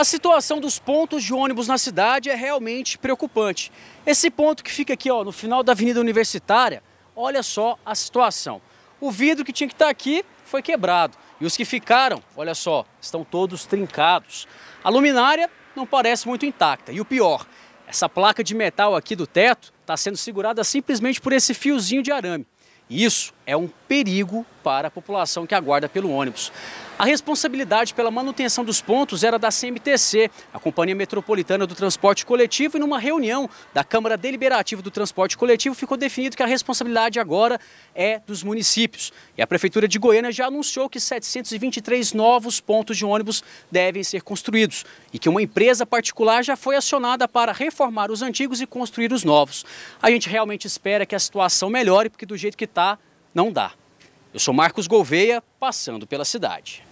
A situação dos pontos de ônibus na cidade é realmente preocupante. Esse ponto que fica aqui ó, no final da Avenida Universitária, olha só a situação. O vidro que tinha que estar tá aqui foi quebrado. E os que ficaram, olha só, estão todos trincados. A luminária não parece muito intacta. E o pior, essa placa de metal aqui do teto está sendo segurada simplesmente por esse fiozinho de arame. E isso é um perigo para a população que aguarda pelo ônibus. A responsabilidade pela manutenção dos pontos era da CMTC, a Companhia Metropolitana do Transporte Coletivo, e numa reunião da Câmara Deliberativa do Transporte Coletivo ficou definido que a responsabilidade agora é dos municípios. E a Prefeitura de Goiânia já anunciou que 723 novos pontos de ônibus devem ser construídos e que uma empresa particular já foi acionada para reformar os antigos e construir os novos. A gente realmente espera que a situação melhore, porque do jeito que está, não dá. Eu sou Marcos Gouveia, passando pela cidade.